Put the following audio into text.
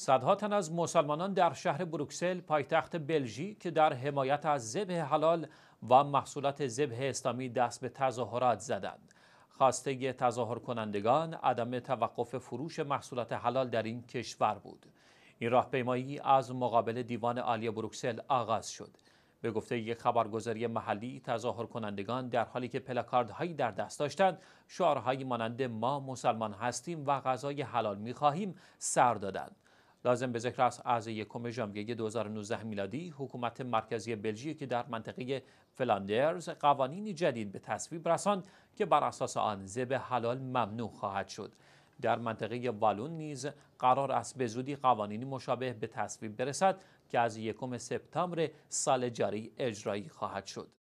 صدها تن از مسلمانان در شهر بروکسل پایتخت بلژیک در حمایت از ذبح حلال و محصولات ذبح اسلامی دست به تظاهرات زدند خواسته تظاهر کنندگان عدم توقف فروش محصولات حلال در این کشور بود این راهپیمایی از مقابل دیوان عالی بروکسل آغاز شد به گفته یک خبرگزاری محلی تظاهر کنندگان در حالی که هایی در دست داشتند شعارهایی مانند ما مسلمان هستیم و غذای حلال میخواهیم سر دادند لازم به ذکر است از یکم ژانویه 2019 میلادی حکومت مرکزی بلژیک که در منطقه فلاندرز قوانینی جدید به تصویب رساند که بر اساس آن زب حلال ممنوع خواهد شد در منطقه والون نیز قرار است به زودی قوانینی مشابه به تصویب برسد که از یکم سپتامبر سال جاری اجرایی خواهد شد